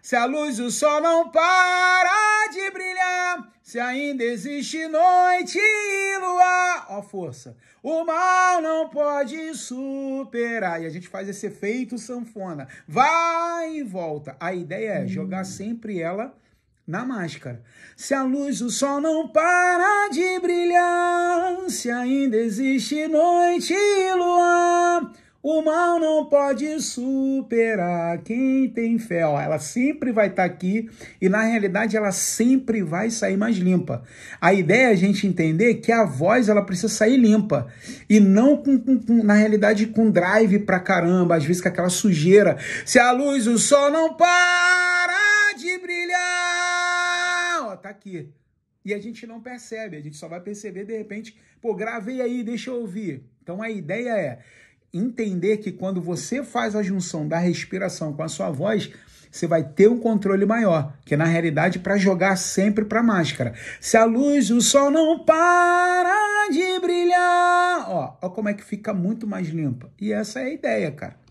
Se a luz do sol não para de brilhar, se ainda existe noite e luar, ó força, o mal não pode superar. E a gente faz esse efeito sanfona, vai e volta. A ideia é jogar hum. sempre ela na máscara. Se a luz do sol não para de brilhar, se ainda existe noite e luar, o mal não pode superar quem tem fé. Ó, ela sempre vai estar tá aqui e, na realidade, ela sempre vai sair mais limpa. A ideia é a gente entender que a voz ela precisa sair limpa e não, com, com, na realidade, com drive pra caramba, às vezes com aquela sujeira. Se a luz, o sol não para de brilhar. Ó, tá aqui. E a gente não percebe, a gente só vai perceber de repente, pô, gravei aí, deixa eu ouvir. Então a ideia é entender que quando você faz a junção da respiração com a sua voz, você vai ter um controle maior, que na realidade para jogar sempre para máscara. Se a luz do sol não para de brilhar, ó, ó como é que fica muito mais limpa. E essa é a ideia, cara.